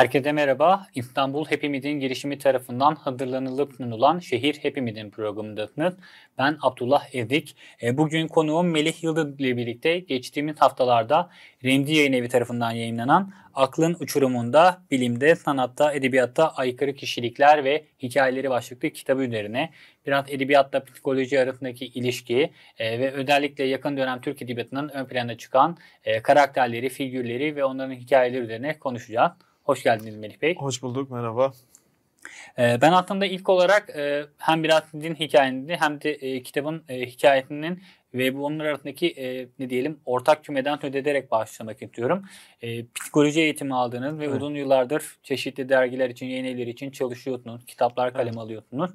Herkese merhaba. İstanbul Hepimizin girişimi tarafından hazırlanılıp sunulan Şehir Hepimizin programındasınız. Ben Abdullah Ezik. E, bugün konuğum Melih Yıldız ile birlikte geçtiğimiz haftalarda Remzi Yayın Evi tarafından yayınlanan Aklın Uçurumunda Bilimde, Sanatta, Edebiyatta Aykırı Kişilikler ve Hikayeleri başlıklı kitabı üzerine biraz edebiyatla psikoloji arasındaki ilişki e, ve özellikle yakın dönem Türk edebiyatının ön plana çıkan e, karakterleri, figürleri ve onların hikayeleri üzerine konuşacağız. Hoş geldiniz Melih Bey. Hoş bulduk, merhaba. Ee, ben aslında ilk olarak e, hem biraz sizin hikayenizi hem de e, kitabın e, hikayesinin ve bu onlar arasındaki ne diyelim ortak kümeden söz ederek başlamak istiyorum. Psikoloji eğitimi aldınız ve evet. uzun yıllardır çeşitli dergiler için, yayın için çalışıyorsunuz, kitaplar kalem evet. alıyorsunuz.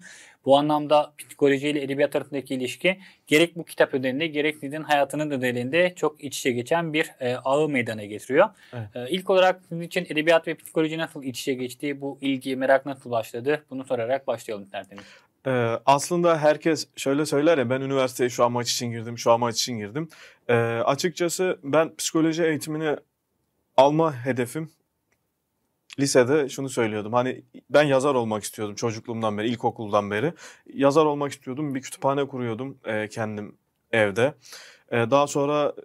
Bu anlamda psikoloji ile edebiyat arasındaki ilişki gerek bu kitap ödeninde gerek Nidin hayatının ödeninde çok iç içe geçen bir e, ağı meydana getiriyor. Evet. E, ilk olarak sizin için edebiyat ve psikoloji nasıl iç içe geçti? Bu ilgi, merak nasıl başladı? Bunu sorarak başlayalım isterseniz. Ee, aslında herkes şöyle söyler ya ben üniversiteye şu amaç için girdim, şu amaç için girdim. Ee, açıkçası ben psikoloji eğitimini alma hedefim lisede şunu söylüyordum. Hani ben yazar olmak istiyordum çocukluğumdan beri, ilkokuldan beri. Yazar olmak istiyordum. Bir kütüphane kuruyordum e, kendim evde. E, daha sonra e,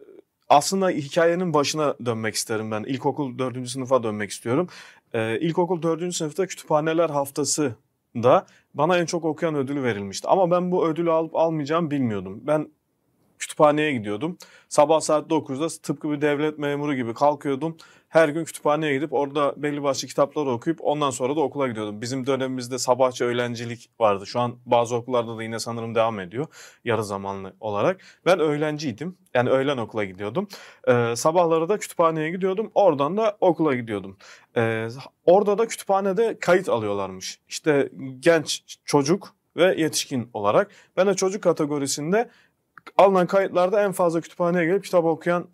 aslında hikayenin başına dönmek isterim ben. İlkokul dördüncü sınıfa dönmek istiyorum. E, ilkokul 4. sınıfta kütüphaneler haftası da bana en çok okuyan ödülü verilmişti. Ama ben bu ödülü alıp almayacağım bilmiyordum. Ben kütüphaneye gidiyordum. Sabah saat 9'da tıpkı bir devlet memuru gibi kalkıyordum. Her gün kütüphaneye gidip orada belli başlı kitapları okuyup ondan sonra da okula gidiyordum. Bizim dönemimizde sabahçı öğlencilik vardı. Şu an bazı okullarda da yine sanırım devam ediyor yarı zamanlı olarak. Ben öğlenciydim. Yani öğlen okula gidiyordum. Ee, sabahları da kütüphaneye gidiyordum. Oradan da okula gidiyordum. Ee, orada da kütüphanede kayıt alıyorlarmış. İşte genç çocuk ve yetişkin olarak. Ben de çocuk kategorisinde alınan kayıtlarda en fazla kütüphaneye gelip kitap okuyan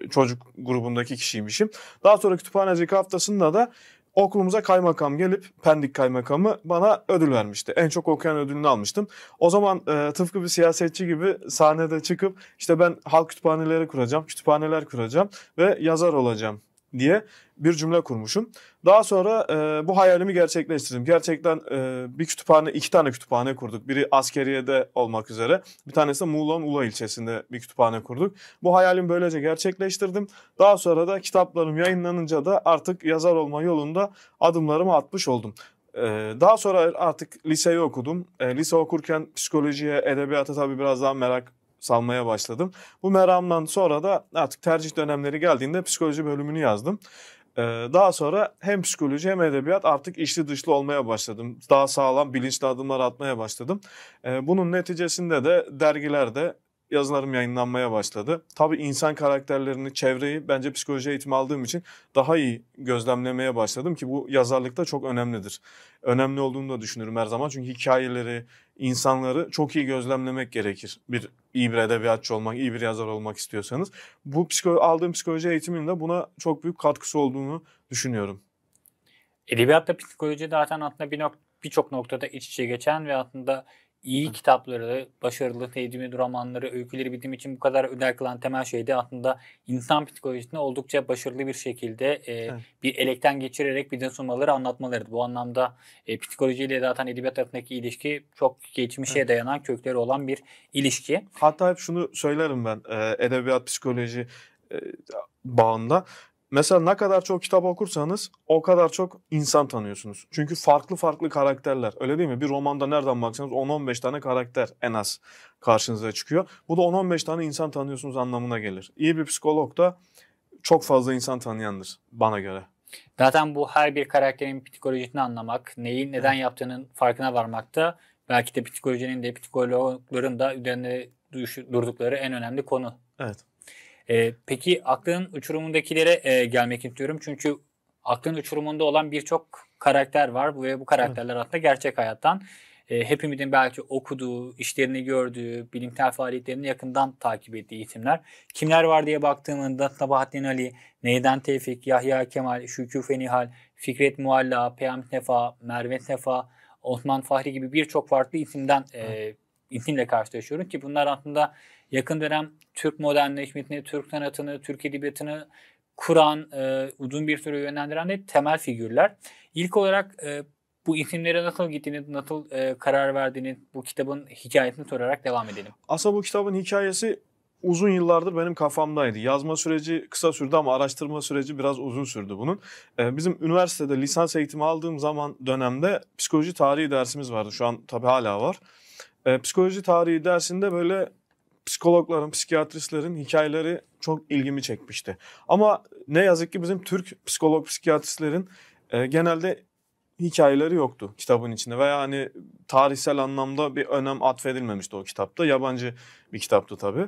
e, çocuk grubundaki kişiymişim. Daha sonra kütüphanecilik haftasında da okulumuza kaymakam gelip Pendik kaymakamı bana ödül vermişti. En çok okuyan ödülünü almıştım. O zaman e, tıpkı bir siyasetçi gibi sahnede çıkıp işte ben halk kütüphaneleri kuracağım, kütüphaneler kuracağım ve yazar olacağım diye bir cümle kurmuşum. Daha sonra e, bu hayalimi gerçekleştirdim. Gerçekten e, bir kütüphane, iki tane kütüphane kurduk. Biri askeriyede olmak üzere. Bir tanesi de Muğla'nın Ula ilçesinde bir kütüphane kurduk. Bu hayalimi böylece gerçekleştirdim. Daha sonra da kitaplarım yayınlanınca da artık yazar olma yolunda adımlarımı atmış oldum. E, daha sonra artık liseyi okudum. E, lise okurken psikolojiye, edebiyata tabii biraz daha merak salmaya başladım. Bu meramdan sonra da artık tercih dönemleri geldiğinde psikoloji bölümünü yazdım. Ee, daha sonra hem psikoloji hem edebiyat artık içli dışlı olmaya başladım. Daha sağlam bilinçli adımlar atmaya başladım. Ee, bunun neticesinde de dergilerde yazılarım yayınlanmaya başladı. Tabii insan karakterlerini, çevreyi bence psikoloji eğitimi aldığım için daha iyi gözlemlemeye başladım ki bu yazarlıkta çok önemlidir. Önemli olduğunu da düşünürüm her zaman çünkü hikayeleri, insanları çok iyi gözlemlemek gerekir. Bir iyi bir edebiyatçı olmak, iyi bir yazar olmak istiyorsanız. Bu psikolo- aldığım psikoloji eğitiminin de buna çok büyük katkısı olduğunu düşünüyorum. Edebiyatta psikoloji zaten aslında bir nokta birçok noktada iç içe geçen ve aslında iyi kitapları, başarılı tecrübeli romanları, öyküleri bizim için bu kadar öder kılan temel şey de aslında insan psikolojisini oldukça başarılı bir şekilde e, evet. bir elekten geçirerek bize sunmaları, anlatmalarıdır. Bu anlamda e, psikolojiyle zaten edebiyat arasındaki ilişki çok geçmişe evet. dayanan kökleri olan bir ilişki. Hatta hep şunu söylerim ben e, edebiyat, psikoloji e, bağında Mesela ne kadar çok kitap okursanız o kadar çok insan tanıyorsunuz. Çünkü farklı farklı karakterler öyle değil mi? Bir romanda nereden baksanız 10-15 tane karakter en az karşınıza çıkıyor. Bu da 10-15 tane insan tanıyorsunuz anlamına gelir. İyi bir psikolog da çok fazla insan tanıyandır bana göre. Zaten bu her bir karakterin psikolojisini anlamak, neyi neden evet. yaptığının farkına varmak da belki de psikolojinin de psikologların da üzerinde durdukları en önemli konu. Evet. E, peki aklın uçurumundakilere e, gelmek istiyorum. Çünkü aklın uçurumunda olan birçok karakter var ve bu karakterler aslında gerçek hayattan e, hepimizin belki okuduğu, işlerini gördüğü, bilimsel faaliyetlerini yakından takip ettiği isimler. Kimler var diye baktığımda Sabahattin Ali, Neyden Tevfik, Yahya Kemal, Şükrü Fenihal, Fikret Mualla, Peyami Sefa, Merve Sefa, Osman Fahri gibi birçok farklı isimden e, isimle karşılaşıyorum ki bunlar aslında yakın dönem Türk modernleşmesini, Türk sanatını, Türk edebiyatını kuran, e, uzun bir süre yönlendiren de temel figürler. İlk olarak e, bu isimlere nasıl gittiğini nasıl e, karar verdiğini bu kitabın hikayesini sorarak devam edelim. Aslında bu kitabın hikayesi uzun yıllardır benim kafamdaydı. Yazma süreci kısa sürdü ama araştırma süreci biraz uzun sürdü bunun. Ee, bizim üniversitede lisans eğitimi aldığım zaman dönemde psikoloji tarihi dersimiz vardı. Şu an tabii hala var. Ee, psikoloji tarihi dersinde böyle psikologların, psikiyatristlerin hikayeleri çok ilgimi çekmişti. Ama ne yazık ki bizim Türk psikolog psikiyatristlerin e, genelde hikayeleri yoktu kitabın içinde veya hani tarihsel anlamda bir önem atfedilmemişti o kitapta. Yabancı bir kitaptı tabii.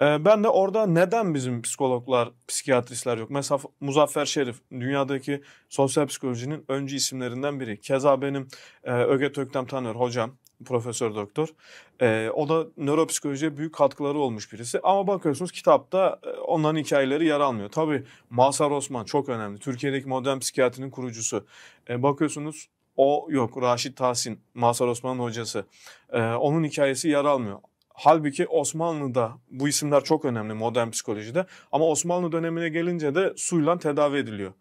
Ee, ben de orada neden bizim psikologlar, psikiyatristler yok? Mesela Muzaffer Şerif dünyadaki sosyal psikolojinin öncü isimlerinden biri. Keza benim e, Öge Töktem Tanır hocam, profesör doktor. E, o da nöropsikolojiye büyük katkıları olmuş birisi. Ama bakıyorsunuz kitapta e, onların hikayeleri yer almıyor. Tabii Masar Osman çok önemli. Türkiye'deki modern psikiyatrinin kurucusu. E, bakıyorsunuz o yok. Raşit Tahsin, Masar Osman'ın hocası. E, onun hikayesi yer almıyor. Halbuki Osmanlı'da bu isimler çok önemli modern psikolojide ama Osmanlı dönemine gelince de suyla tedavi ediliyor.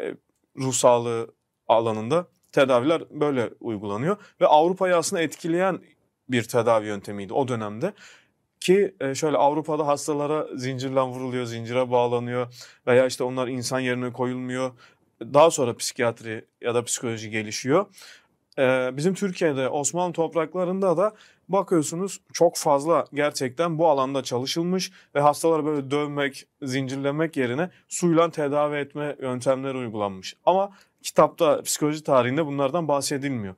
E, ruh sağlığı alanında tedaviler böyle uygulanıyor ve Avrupa'yı aslında etkileyen bir tedavi yöntemiydi o dönemde. Ki e, şöyle Avrupa'da hastalara zincirle vuruluyor, zincire bağlanıyor veya işte onlar insan yerine koyulmuyor. Daha sonra psikiyatri ya da psikoloji gelişiyor. E, bizim Türkiye'de Osmanlı topraklarında da bakıyorsunuz çok fazla gerçekten bu alanda çalışılmış ve hastaları böyle dövmek, zincirlemek yerine suyla tedavi etme yöntemleri uygulanmış. Ama kitapta psikoloji tarihinde bunlardan bahsedilmiyor.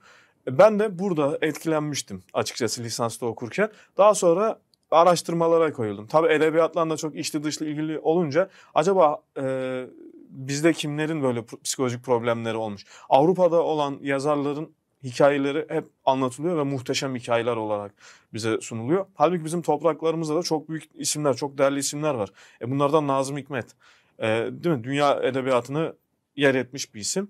E, ben de burada etkilenmiştim açıkçası lisansta okurken. Daha sonra araştırmalara koyuldum. Tabii edebiyatla da çok içli dışlı ilgili olunca acaba e, bizde kimlerin böyle psikolojik problemleri olmuş? Avrupa'da olan yazarların hikayeleri hep anlatılıyor ve muhteşem hikayeler olarak bize sunuluyor. Halbuki bizim topraklarımızda da çok büyük isimler, çok değerli isimler var. E bunlardan Nazım Hikmet, e, değil mi? Dünya edebiyatını yer etmiş bir isim.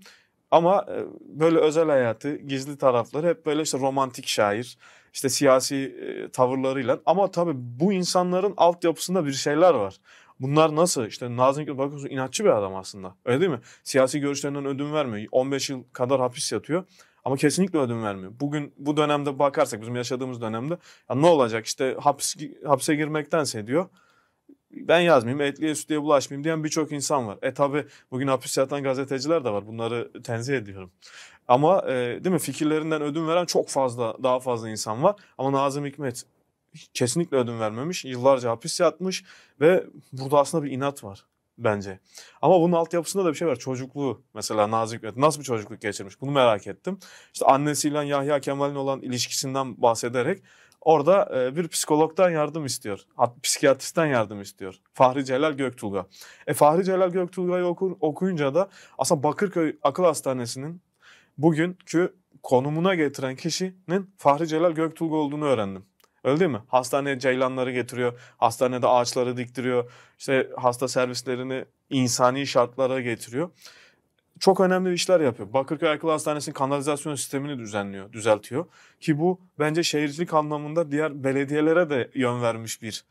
Ama e, böyle özel hayatı, gizli tarafları hep böyle işte romantik şair, işte siyasi e, tavırlarıyla. Ama tabii bu insanların altyapısında bir şeyler var. Bunlar nasıl? İşte Nazım Hikmet bakıyorsun inatçı bir adam aslında. Öyle değil mi? Siyasi görüşlerinden ödün vermiyor. 15 yıl kadar hapis yatıyor. Ama kesinlikle ödün vermiyor. Bugün bu dönemde bakarsak bizim yaşadığımız dönemde ya ne olacak işte haps, hapse girmektense diyor ben yazmayayım, etliye sütliye bulaşmayayım diyen birçok insan var. E tabi bugün hapis yatan gazeteciler de var. Bunları tenzih ediyorum. Ama e, değil mi fikirlerinden ödün veren çok fazla, daha fazla insan var. Ama Nazım Hikmet kesinlikle ödün vermemiş. Yıllarca hapis yatmış ve burada aslında bir inat var bence. Ama bunun altyapısında da bir şey var. Çocukluğu mesela Nazik Hikmet nasıl bir çocukluk geçirmiş bunu merak ettim. İşte annesiyle Yahya Kemal'in olan ilişkisinden bahsederek orada e, bir psikologdan yardım istiyor. Psikiyatristten yardım istiyor. Fahri Celal Göktulga. E Fahri Celal Göktulga'yı oku, okuyunca da aslında Bakırköy Akıl Hastanesi'nin bugünkü konumuna getiren kişinin Fahri Celal Göktulga olduğunu öğrendim. Öyle değil mi? Hastaneye ceylanları getiriyor. Hastanede ağaçları diktiriyor. İşte hasta servislerini insani şartlara getiriyor. Çok önemli işler yapıyor. Bakırköy Akıl Hastanesi'nin kanalizasyon sistemini düzenliyor, düzeltiyor. Ki bu bence şehircilik anlamında diğer belediyelere de yön vermiş bir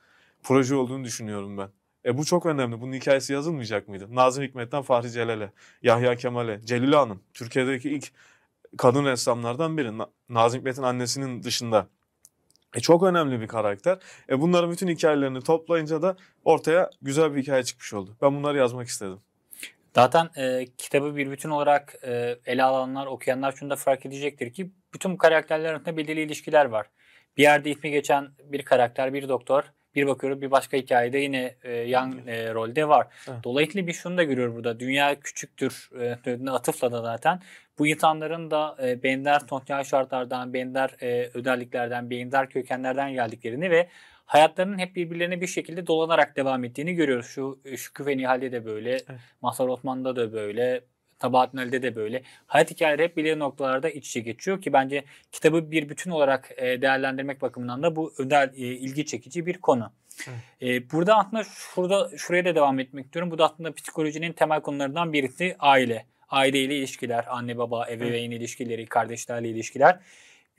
proje olduğunu düşünüyorum ben. E bu çok önemli. Bunun hikayesi yazılmayacak mıydı? Nazım Hikmet'ten Fahri Celal'e, Yahya Kemal'e, Celil Hanım. Türkiye'deki ilk kadın ressamlardan biri. Nazım Hikmet'in annesinin dışında e çok önemli bir karakter. E bunların bütün hikayelerini toplayınca da ortaya güzel bir hikaye çıkmış oldu. Ben bunları yazmak istedim. Zaten e, kitabı bir bütün olarak e, ele alanlar, okuyanlar şunu da fark edecektir ki bütün karakterlerin arasında belirli ilişkiler var. Bir yerde ismi geçen bir karakter, bir doktor bir bakıyorum bir başka hikayede yine e, yan e, rolde var. Evet. Dolayısıyla bir şunu da görüyor burada. Dünya küçüktür e, atıfla da zaten. Bu insanların da e, benzer sosyal şartlardan, benzer e, özelliklerden, benzer kökenlerden geldiklerini ve hayatlarının hep birbirlerine bir şekilde dolanarak devam ettiğini görüyoruz. Şu e, şu Küfe Nihal'de de böyle, evet. Masar Osman'da da böyle, Tabahattin Ali'de de böyle. Hayat hikayeleri hep belirli noktalarda iç içe geçiyor ki bence kitabı bir bütün olarak e, değerlendirmek bakımından da bu öder e, ilgi çekici bir konu. E, burada aslında şurada şuraya da devam etmek istiyorum. Bu da aslında psikolojinin temel konularından birisi aile. Aileyle ilişkiler, anne baba, ebeveyn ilişkileri, kardeşlerle ilişkiler.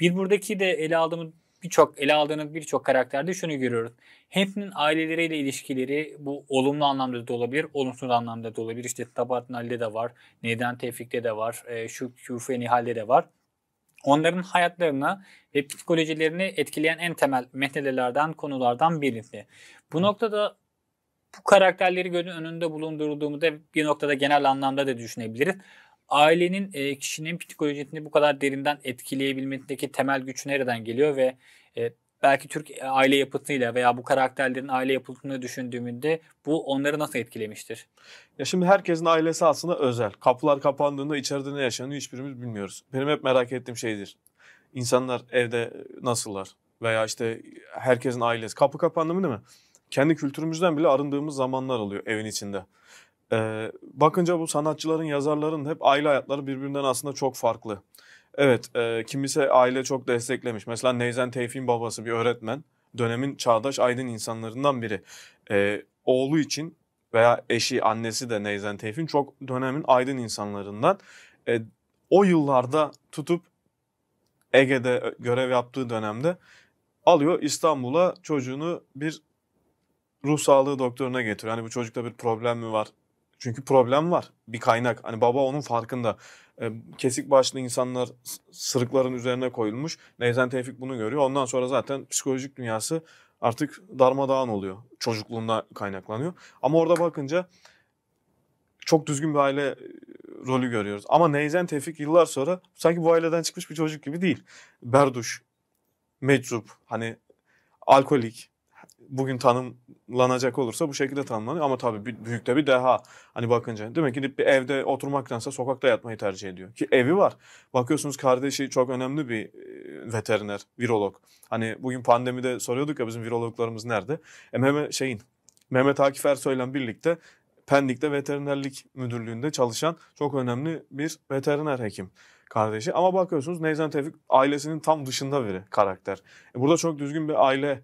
Bir buradaki de ele aldığımız birçok ele aldığınız birçok karakterde şunu görüyoruz. Hepsinin aileleriyle ilişkileri bu olumlu anlamda da olabilir, olumsuz anlamda da olabilir. İşte Tabat Nal'de de var, Neden Tevfik'te de var, e, şu Şufe Nihal'de de var. Onların hayatlarına ve psikolojilerini etkileyen en temel meselelerden, konulardan birisi. Bu noktada bu karakterleri gözün önünde bulundurduğumuzda bir noktada genel anlamda da düşünebiliriz ailenin e, kişinin psikolojisini bu kadar derinden etkileyebilmesindeki temel güç nereden geliyor ve e, belki Türk e, aile yapısıyla veya bu karakterlerin aile yapıtını düşündüğümünde bu onları nasıl etkilemiştir? Ya şimdi herkesin ailesi aslında özel. Kapılar kapandığında içeride ne yaşanıyor hiçbirimiz bilmiyoruz. Benim hep merak ettiğim şeydir. İnsanlar evde nasıllar? Veya işte herkesin ailesi. Kapı kapandı mı değil mi? Kendi kültürümüzden bile arındığımız zamanlar oluyor evin içinde. Ee, bakınca bu sanatçıların, yazarların hep aile hayatları birbirinden aslında çok farklı. Evet, e, kimisi aile çok desteklemiş. Mesela Neyzen Tevfik'in babası bir öğretmen. Dönemin çağdaş aydın insanlarından biri. E, oğlu için veya eşi, annesi de Neyzen Tevfik'in çok dönemin aydın insanlarından. E, o yıllarda tutup Ege'de görev yaptığı dönemde alıyor İstanbul'a çocuğunu bir ruh sağlığı doktoruna getiriyor. Hani bu çocukta bir problem mi var? Çünkü problem var. Bir kaynak. Hani baba onun farkında. kesik başlı insanlar sırıkların üzerine koyulmuş. Neyzen Tevfik bunu görüyor. Ondan sonra zaten psikolojik dünyası artık darmadağın oluyor. Çocukluğunda kaynaklanıyor. Ama orada bakınca çok düzgün bir aile rolü görüyoruz. Ama Neyzen Tevfik yıllar sonra sanki bu aileden çıkmış bir çocuk gibi değil. Berduş, meczup, hani alkolik, bugün tanımlanacak olursa bu şekilde tanımlanıyor. Ama tabii büyük de bir deha. Hani bakınca değil mi? Gidip bir evde oturmaktansa sokakta yatmayı tercih ediyor. Ki evi var. Bakıyorsunuz kardeşi çok önemli bir e, veteriner, virolog. Hani bugün pandemide soruyorduk ya bizim virologlarımız nerede? E Mehmet şeyin, Mehmet Akif Ersoy'la birlikte Pendik'te veterinerlik müdürlüğünde çalışan çok önemli bir veteriner hekim kardeşi. Ama bakıyorsunuz Neyzen Tevfik ailesinin tam dışında biri karakter. E burada çok düzgün bir aile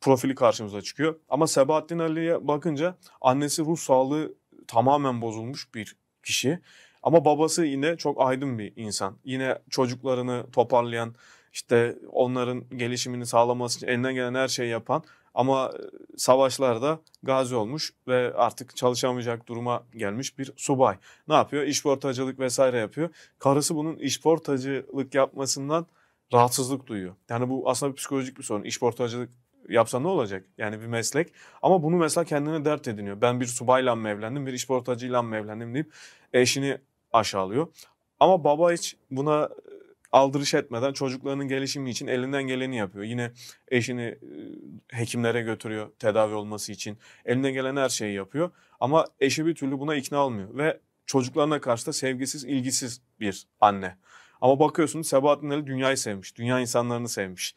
profili karşımıza çıkıyor. Ama Sebahattin Ali'ye bakınca annesi ruh sağlığı tamamen bozulmuş bir kişi. Ama babası yine çok aydın bir insan. Yine çocuklarını toparlayan, işte onların gelişimini sağlaması için elinden gelen her şeyi yapan ama e, savaşlarda gazi olmuş ve artık çalışamayacak duruma gelmiş bir subay. Ne yapıyor? İşportacılık vesaire yapıyor. Karısı bunun işportacılık yapmasından rahatsızlık duyuyor. Yani bu aslında bir psikolojik bir sorun. İşportacılık yapsa ne olacak? Yani bir meslek. Ama bunu mesela kendine dert ediniyor. Ben bir subayla mı evlendim, bir işportacıyla mı evlendim deyip eşini aşağılıyor. Ama baba hiç buna e, aldırış etmeden çocuklarının gelişimi için elinden geleni yapıyor. Yine eşini e, hekimlere götürüyor tedavi olması için. Elinden gelen her şeyi yapıyor. Ama eşi bir türlü buna ikna olmuyor. Ve çocuklarına karşı da sevgisiz, ilgisiz bir anne. Ama bakıyorsunuz Sebahattin Ali dünyayı sevmiş. Dünya insanlarını sevmiş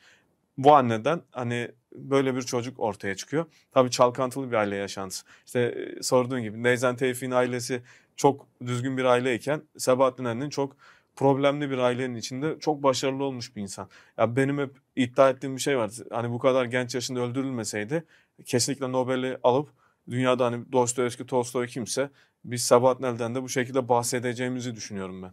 bu anneden hani böyle bir çocuk ortaya çıkıyor. Tabii çalkantılı bir aile yaşantısı. İşte e, sorduğun gibi Neyzen Tevfik'in ailesi çok düzgün bir aileyken Sebahattin Ali'nin çok problemli bir ailenin içinde çok başarılı olmuş bir insan. Ya benim hep iddia ettiğim bir şey var. Hani bu kadar genç yaşında öldürülmeseydi kesinlikle Nobel'i alıp dünyada hani Dostoyevski, Tolstoy kimse biz Sabahattin Ali'den de bu şekilde bahsedeceğimizi düşünüyorum ben.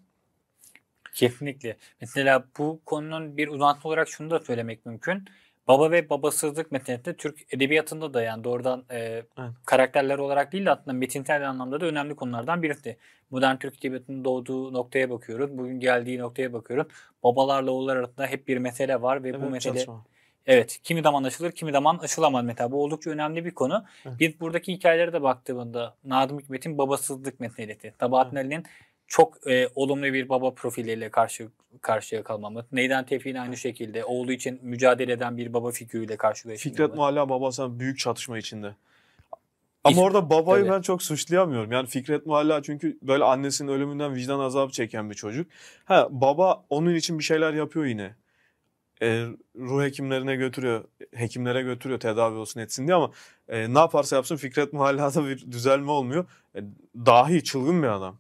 Kesinlikle. Mesela bu konunun bir uzantısı olarak şunu da söylemek mümkün. Baba ve babasızlık metininde Türk edebiyatında da yani doğrudan e, evet. karakterler olarak değil de aslında metinsel anlamda da önemli konulardan birisi. Modern Türk edebiyatının doğduğu noktaya bakıyoruz. Bugün geldiği noktaya bakıyorum Babalarla oğullar arasında hep bir mesele var ve evet, bu mesele çalışma. Evet. Kimi zaman aşılır, kimi zaman aşılamaz mesela. Bu oldukça önemli bir konu. Hı. Biz buradaki hikayelere de baktığımızda Nadim Hikmet'in babasızlık meselesi, Sabahattin Ali'nin çok e, olumlu bir baba profiliyle karşı karşıya kalmamız. Neyden Tevfik'in aynı şekilde oğlu için mücadele eden bir baba figürüyle karşılaşmamız. Fikret Mualla baba sen büyük çatışma içinde. Ama orada babayı tabii. ben çok suçlayamıyorum. Yani Fikret Mualla çünkü böyle annesinin ölümünden vicdan azabı çeken bir çocuk. Ha baba onun için bir şeyler yapıyor yine. E, ruh hekimlerine götürüyor, hekimlere götürüyor tedavi olsun etsin diye ama e, ne yaparsa yapsın Fikret Mualla'da bir düzelme olmuyor. E, dahi çılgın bir adam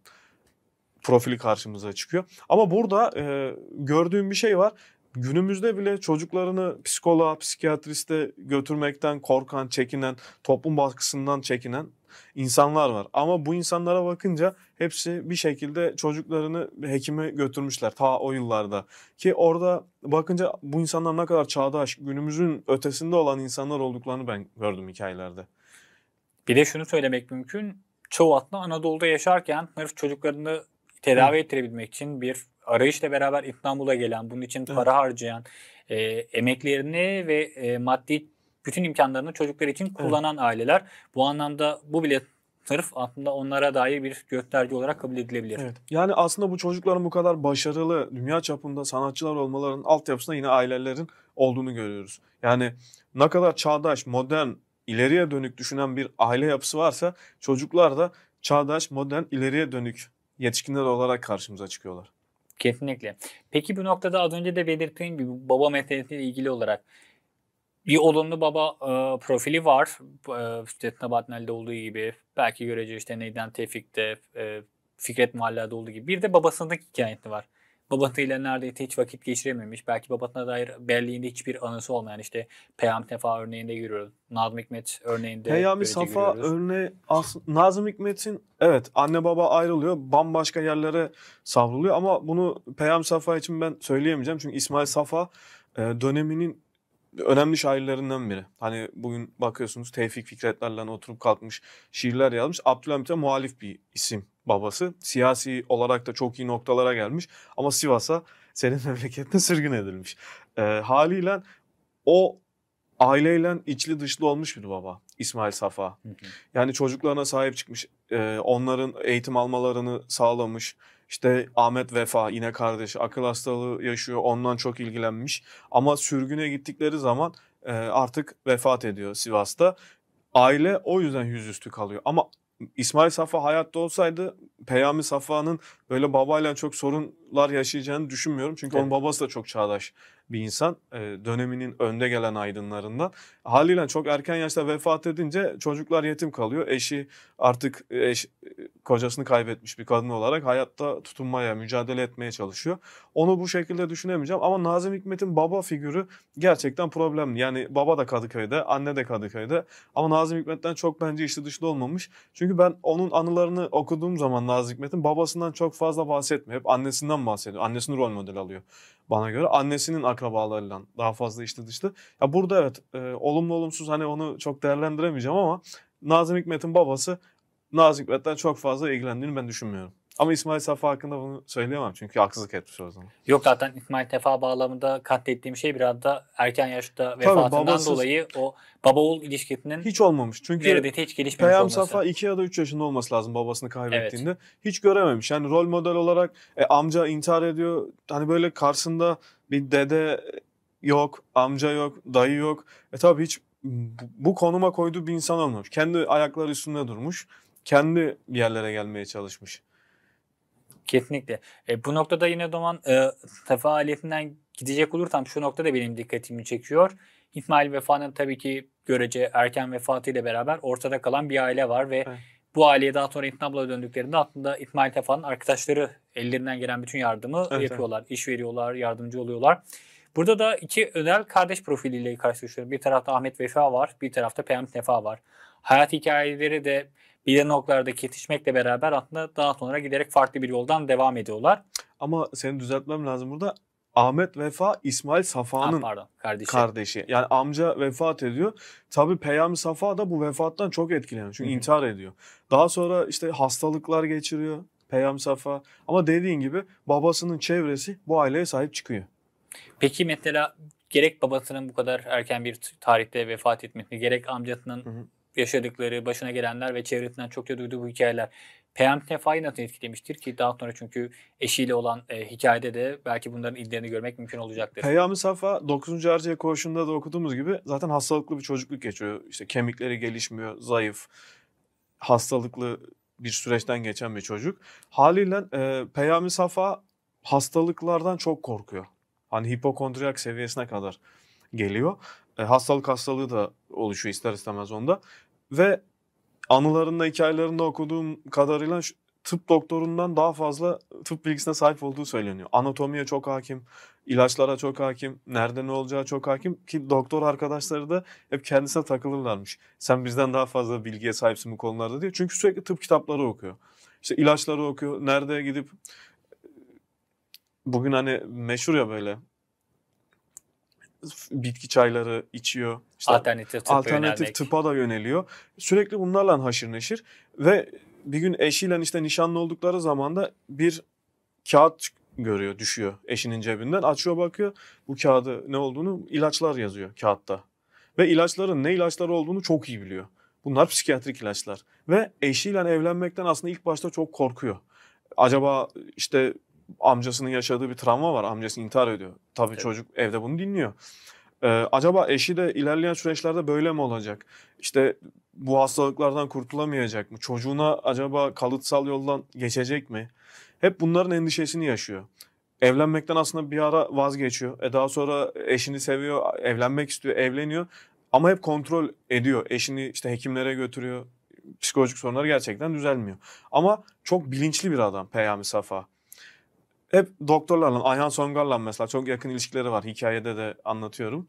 profili karşımıza çıkıyor. Ama burada e, gördüğüm bir şey var. Günümüzde bile çocuklarını psikoloğa, psikiyatriste götürmekten korkan, çekinen, toplum baskısından çekinen insanlar var. Ama bu insanlara bakınca hepsi bir şekilde çocuklarını hekime götürmüşler ta o yıllarda. Ki orada bakınca bu insanlar ne kadar çağdaş, günümüzün ötesinde olan insanlar olduklarını ben gördüm hikayelerde. Bir de şunu söylemek mümkün. Çoğu atlı Anadolu'da yaşarken çocuklarını tedavi Hı. ettirebilmek için bir arayışla beraber İstanbul'a gelen, bunun için para evet. harcayan, e, emeklerini ve e, maddi bütün imkanlarını çocuklar için kullanan evet. aileler. Bu anlamda bu bile sırf aslında onlara dair bir gösterge olarak kabul edilebilir. Evet. Yani aslında bu çocukların bu kadar başarılı, dünya çapında sanatçılar olmalarının altyapısında yine ailelerin olduğunu görüyoruz. Yani ne kadar çağdaş, modern, ileriye dönük düşünen bir aile yapısı varsa çocuklar da çağdaş, modern, ileriye dönük yetişkinler olarak karşımıza çıkıyorlar. Kesinlikle. Peki bu noktada az önce de belirttiğim gibi baba meselesiyle ilgili olarak bir olumlu baba e, profili var. E, işte olduğu gibi belki görece işte Neyden Tevfik'te, e, Fikret Mahalle'de olduğu gibi. Bir de babasındaki hikayesi var. Babatıyla neredeyse hiç vakit geçirememiş. Belki babatına dair belliğinde hiçbir anısı olmayan işte Peyam Safa örneğinde görüyoruz. Nazım Hikmet örneğinde Peyami Safa örneği Nazım Hikmet'in evet anne baba ayrılıyor. Bambaşka yerlere savruluyor ama bunu Peyam Safa için ben söyleyemeyeceğim. Çünkü İsmail Safa e, döneminin önemli şairlerinden biri. Hani bugün bakıyorsunuz Tevfik Fikretlerle oturup kalkmış şiirler yazmış. Abdülhamit'e muhalif bir isim babası. Siyasi olarak da çok iyi noktalara gelmiş ama Sivas'a senin memleketine sürgün edilmiş. E, haliyle o aileyle içli dışlı olmuş bir baba İsmail Safa. Hı hı. Yani çocuklarına sahip çıkmış, e, onların eğitim almalarını sağlamış. İşte Ahmet Vefa yine kardeşi akıl hastalığı yaşıyor ondan çok ilgilenmiş. Ama sürgüne gittikleri zaman e, artık vefat ediyor Sivas'ta. Aile o yüzden yüzüstü kalıyor ama İsmail Safa hayatta olsaydı Peyami Safa'nın böyle babayla çok sorunlar yaşayacağını düşünmüyorum. Çünkü evet. onun babası da çok çağdaş bir insan. Ee, döneminin önde gelen aydınlarından. Haliyle çok erken yaşta vefat edince çocuklar yetim kalıyor. Eşi artık eş, kocasını kaybetmiş bir kadın olarak hayatta tutunmaya, mücadele etmeye çalışıyor. Onu bu şekilde düşünemeyeceğim ama Nazım Hikmet'in baba figürü gerçekten problemli. Yani baba da Kadıköy'de, anne de Kadıköy'de ama Nazım Hikmet'ten çok bence içli dışlı olmamış. Çünkü ben onun anılarını okuduğum zaman Nazım Hikmet'in babasından çok fazla bahsetmiyor. Hep annesinden bahsediyor. Annesini rol model alıyor bana göre. Annesinin akrabalarıyla daha fazla içli dışlı. Ya burada evet e, olumlu olumsuz hani onu çok değerlendiremeyeceğim ama Nazım Hikmet'in babası Nazik, Hikmet'ten çok fazla ilgilendiğini ben düşünmüyorum. Ama İsmail Safa hakkında bunu söyleyemem çünkü haksızlık etmiş o zaman. Yok zaten İsmail Safa bağlamında katlettiğim şey biraz da erken yaşta vefatından Tabii, babasız, dolayı o baba oğul ilişkisinin hiç olmamış. Çünkü neredeyse hiç gelişmemiş Peyam olması. Safa 2 ya da 3 yaşında olması lazım babasını kaybettiğinde. Evet. Hiç görememiş. Yani rol model olarak e, amca intihar ediyor. Hani böyle karşısında bir dede yok, amca yok, dayı yok. E tabii hiç bu konuma koyduğu bir insan olmamış. Kendi ayakları üstünde durmuş kendi yerlere gelmeye çalışmış. Kesinlikle. E, bu noktada yine Doman e, tefaaliyetinden gidecek olursam şu nokta da benim dikkatimi çekiyor. İsmail Vefa'nın tabii ki görece erken vefatıyla beraber ortada kalan bir aile var ve evet. bu aileye daha sonra İbn döndüklerinde aslında İsmail Tefa'nın arkadaşları ellerinden gelen bütün yardımı evet, yapıyorlar. iş veriyorlar, yardımcı oluyorlar. Burada da iki özel kardeş profiliyle karşılaşıyorum. Bir tarafta Ahmet Vefa var, bir tarafta Peyami Tefa var. Hayat hikayeleri de belirli noktalarda yetişmekle beraber aslında daha sonra giderek farklı bir yoldan devam ediyorlar. Ama seni düzeltmem lazım burada. Ahmet Vefa İsmail Safa'nın ah, kardeşi. kardeşi. Yani amca vefat ediyor. Tabii Peyami Safa da bu vefattan çok etkileniyor. Çünkü Hı-hı. intihar ediyor. Daha sonra işte hastalıklar geçiriyor Peyami Safa. Ama dediğin gibi babasının çevresi bu aileye sahip çıkıyor. Peki mesela gerek babasının bu kadar erken bir tarihte vefat etmesi, gerek amcasının Hı-hı yaşadıkları, başına gelenler ve çevresinden çokça duyduğu bu hikayeler PM Tefa'yı nasıl etkilemiştir ki daha sonra çünkü eşiyle olan e, hikayede de belki bunların illerini görmek mümkün olacaktır. Peyami Safa 9. Arciye Koğuşu'nda da okuduğumuz gibi zaten hastalıklı bir çocukluk geçiyor. İşte kemikleri gelişmiyor, zayıf, hastalıklı bir süreçten geçen bir çocuk. Haliyle e, Peyami Safa hastalıklardan çok korkuyor. Hani hipokondriyak seviyesine kadar geliyor. E, hastalık hastalığı da oluşuyor ister istemez onda. Ve anılarında, hikayelerinde okuduğum kadarıyla tıp doktorundan daha fazla tıp bilgisine sahip olduğu söyleniyor. Anatomiye çok hakim, ilaçlara çok hakim, nerede ne olacağı çok hakim ki doktor arkadaşları da hep kendisine takılırlarmış. Sen bizden daha fazla bilgiye sahipsin bu konularda diye. Çünkü sürekli tıp kitapları okuyor. İşte ilaçları okuyor, nerede gidip bugün hani meşhur ya böyle bitki çayları içiyor. İşte alternatif tıpa alternatif yönelmek. tıpa da yöneliyor. Sürekli bunlarla haşır neşir ve bir gün eşiyle işte nişanlı oldukları zaman da bir kağıt görüyor, düşüyor eşinin cebinden. Açıyor bakıyor bu kağıdı ne olduğunu ilaçlar yazıyor kağıtta. Ve ilaçların ne ilaçlar olduğunu çok iyi biliyor. Bunlar psikiyatrik ilaçlar. Ve eşiyle evlenmekten aslında ilk başta çok korkuyor. Acaba işte amcasının yaşadığı bir travma var. Amcası intihar ediyor. Tabii evet. çocuk evde bunu dinliyor. Ee, acaba eşi de ilerleyen süreçlerde böyle mi olacak? İşte bu hastalıklardan kurtulamayacak mı? Çocuğuna acaba kalıtsal yoldan geçecek mi? Hep bunların endişesini yaşıyor. Evlenmekten aslında bir ara vazgeçiyor. E daha sonra eşini seviyor, evlenmek istiyor, evleniyor. Ama hep kontrol ediyor. Eşini işte hekimlere götürüyor. Psikolojik sorunları gerçekten düzelmiyor. Ama çok bilinçli bir adam Peyami Safa hep doktorlarla Ayhan Songar'la mesela çok yakın ilişkileri var. Hikayede de anlatıyorum.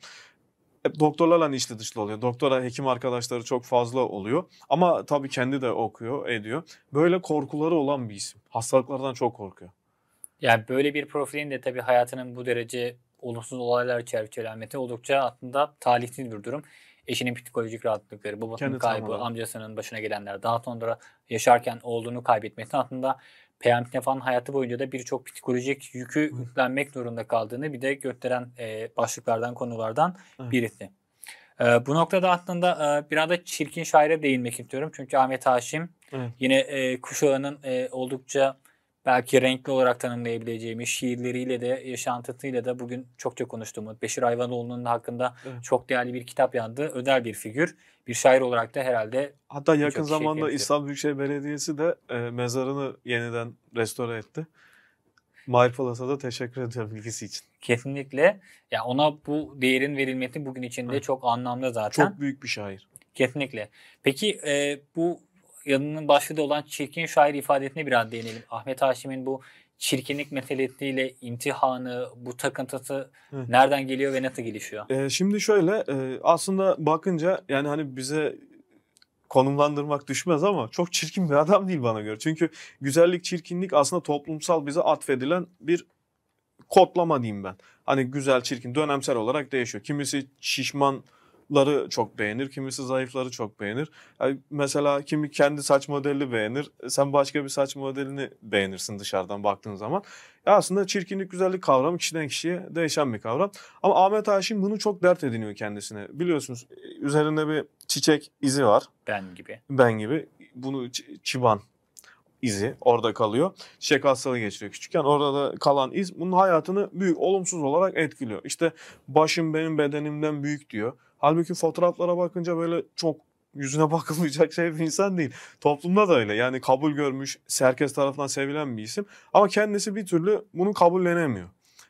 Hep doktorlarla içli dışlı oluyor. Doktora hekim arkadaşları çok fazla oluyor. Ama tabii kendi de okuyor, ediyor. Böyle korkuları olan bir isim. Hastalıklardan çok korkuyor. Yani böyle bir profilin de tabii hayatının bu derece olumsuz olaylar çerçevelemesi oldukça aslında talihsiz bir durum. Eşinin psikolojik rahatlıkları, babasının kaybı, tamamen. amcasının başına gelenler, daha sonra yaşarken oğlunu kaybetmesi aslında Peyami Tefa'nın hayatı boyunca da birçok psikolojik yükü evet. yüklenmek zorunda kaldığını bir de gösteren e, başlıklardan, konulardan evet. birisi. E, bu noktada aslında e, biraz da çirkin şaire değinmek istiyorum. Çünkü Ahmet Haşim evet. yine e, Kuşağı'nın e, oldukça belki renkli olarak tanımlayabileceğimiz şiirleriyle de yaşantısıyla da bugün çokça konuştuğumuz Beşir Ayvanoğlu'nun hakkında evet. çok değerli bir kitap yandı. Özel bir figür. Bir şair olarak da herhalde Hatta yakın zamanda şey İstanbul Büyükşehir Belediyesi de e, mezarını yeniden restore etti. Mahir Palas'a da teşekkür ediyorum bilgisi için. Kesinlikle. Ya ona bu değerin verilmesi bugün için de çok anlamlı zaten. Çok büyük bir şair. Kesinlikle. Peki e, bu yanının başlığı olan çirkin şair ifadesine biraz değinelim. Ahmet Haşim'in bu çirkinlik meselesiyle intihanı, bu takıntısı Hı. nereden geliyor ve nasıl gelişiyor? E, şimdi şöyle e, aslında bakınca yani hani bize konumlandırmak düşmez ama çok çirkin bir adam değil bana göre. Çünkü güzellik, çirkinlik aslında toplumsal bize atfedilen bir kodlama diyeyim ben. Hani güzel, çirkin dönemsel olarak değişiyor. Kimisi şişman zayıfları çok beğenir, kimisi zayıfları çok beğenir. Yani mesela kimi kendi saç modeli beğenir, e, sen başka bir saç modelini beğenirsin dışarıdan baktığın zaman. Ya aslında çirkinlik güzellik kavramı kişiden kişiye değişen bir kavram. Ama Ahmet Haşim bunu çok dert ediniyor kendisine. Biliyorsunuz e, üzerinde bir çiçek izi var. Ben gibi. Ben gibi. Bunu çiban izi orada kalıyor. Çiçek hastalığı geçiriyor küçükken. Orada da kalan iz bunun hayatını büyük olumsuz olarak etkiliyor. İşte başım benim bedenimden büyük diyor. Halbuki fotoğraflara bakınca böyle çok yüzüne bakılmayacak şey bir insan değil. Toplumda da öyle. Yani kabul görmüş, herkes tarafından sevilen bir isim. Ama kendisi bir türlü bunu kabullenemiyor.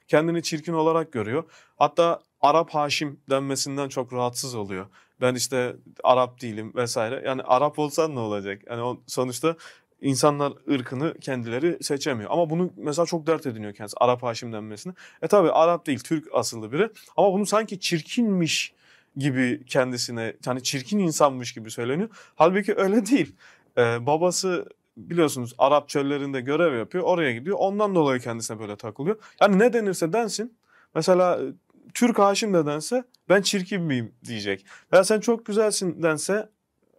Kendini çirkin olarak görüyor. Hatta Arap Haşim denmesinden çok rahatsız oluyor. Ben işte Arap değilim vesaire. Yani Arap olsan ne olacak? Yani o sonuçta insanlar ırkını kendileri seçemiyor. Ama bunu mesela çok dert ediniyor kendisi Arap Haşim denmesini. E tabi Arap değil Türk asıllı biri ama bunu sanki çirkinmiş gibi kendisine yani çirkin insanmış gibi söyleniyor. Halbuki öyle değil. Ee, babası biliyorsunuz Arap çöllerinde görev yapıyor. Oraya gidiyor. Ondan dolayı kendisine böyle takılıyor. Yani ne denirse densin. Mesela e, Türk Haşim de dense ben çirkin miyim diyecek. Veya sen çok güzelsin dense